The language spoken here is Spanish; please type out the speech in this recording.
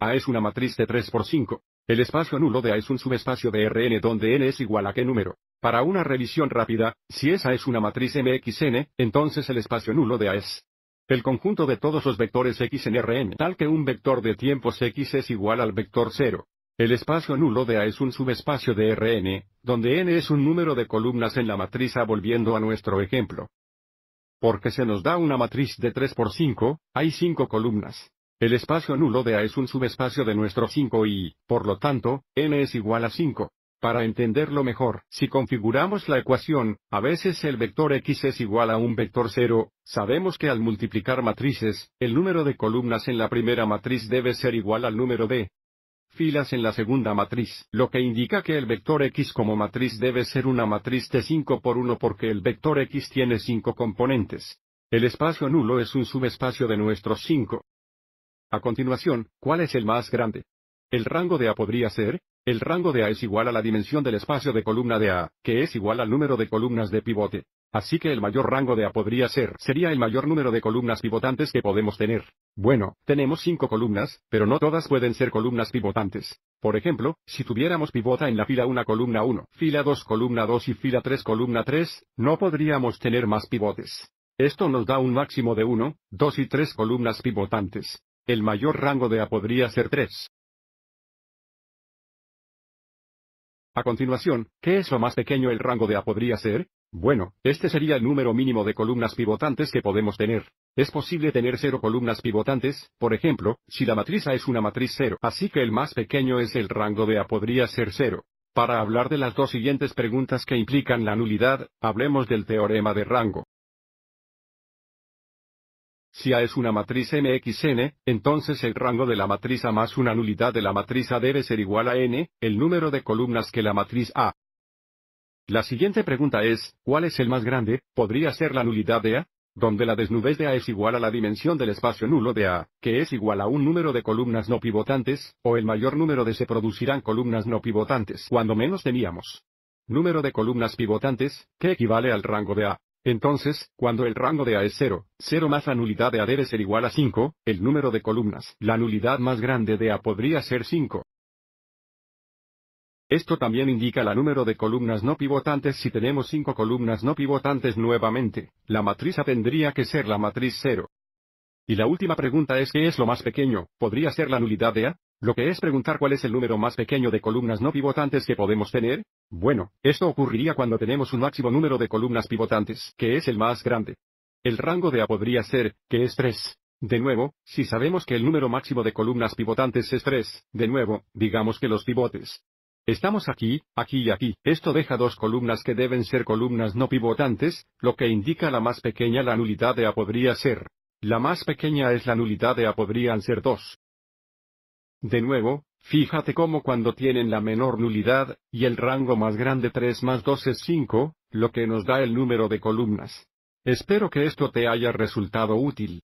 A es una matriz de 3 por 5. El espacio nulo de A es un subespacio de Rn donde n es igual a qué número. Para una revisión rápida, si esa es una matriz MXN, entonces el espacio nulo de A es el conjunto de todos los vectores X en Rn tal que un vector de tiempos X es igual al vector 0. El espacio nulo de A es un subespacio de Rn, donde n es un número de columnas en la matriz A volviendo a nuestro ejemplo. Porque se nos da una matriz de 3 por 5, hay 5 columnas. El espacio nulo de A es un subespacio de nuestro 5 y, por lo tanto, n es igual a 5. Para entenderlo mejor, si configuramos la ecuación, a veces el vector x es igual a un vector 0, sabemos que al multiplicar matrices, el número de columnas en la primera matriz debe ser igual al número de filas en la segunda matriz, lo que indica que el vector x como matriz debe ser una matriz de 5 por 1 porque el vector x tiene 5 componentes. El espacio nulo es un subespacio de nuestro 5. A continuación, ¿cuál es el más grande? El rango de A podría ser, el rango de A es igual a la dimensión del espacio de columna de A, que es igual al número de columnas de pivote. Así que el mayor rango de A podría ser, sería el mayor número de columnas pivotantes que podemos tener. Bueno, tenemos cinco columnas, pero no todas pueden ser columnas pivotantes. Por ejemplo, si tuviéramos pivota en la fila 1 columna 1, fila 2 columna 2 y fila 3 columna 3, no podríamos tener más pivotes. Esto nos da un máximo de 1, 2 y 3 columnas pivotantes. El mayor rango de A podría ser 3. A continuación, ¿qué es lo más pequeño el rango de A podría ser? Bueno, este sería el número mínimo de columnas pivotantes que podemos tener. Es posible tener cero columnas pivotantes, por ejemplo, si la matriz A es una matriz cero, así que el más pequeño es el rango de A podría ser cero. Para hablar de las dos siguientes preguntas que implican la nulidad, hablemos del teorema de rango. Si A es una matriz MXN, entonces el rango de la matriz A más una nulidad de la matriz A debe ser igual a n, el número de columnas que la matriz A. La siguiente pregunta es, ¿cuál es el más grande? ¿Podría ser la nulidad de A? Donde la desnudez de A es igual a la dimensión del espacio nulo de A, que es igual a un número de columnas no pivotantes, o el mayor número de se producirán columnas no pivotantes cuando menos teníamos número de columnas pivotantes, que equivale al rango de A. Entonces, cuando el rango de A es 0, 0 más la nulidad de A debe ser igual a 5, el número de columnas. La nulidad más grande de A podría ser 5. Esto también indica la número de columnas no pivotantes si tenemos 5 columnas no pivotantes nuevamente. La matriz A tendría que ser la matriz 0. Y la última pregunta es ¿qué es lo más pequeño? ¿Podría ser la nulidad de A? Lo que es preguntar cuál es el número más pequeño de columnas no pivotantes que podemos tener? Bueno, esto ocurriría cuando tenemos un máximo número de columnas pivotantes, que es el más grande. El rango de A podría ser, que es 3. De nuevo, si sabemos que el número máximo de columnas pivotantes es 3, de nuevo, digamos que los pivotes. Estamos aquí, aquí y aquí. Esto deja dos columnas que deben ser columnas no pivotantes, lo que indica la más pequeña la nulidad de A podría ser. La más pequeña es la nulidad de A podrían ser dos. De nuevo, fíjate cómo cuando tienen la menor nulidad, y el rango más grande 3 más 2 es 5, lo que nos da el número de columnas. Espero que esto te haya resultado útil.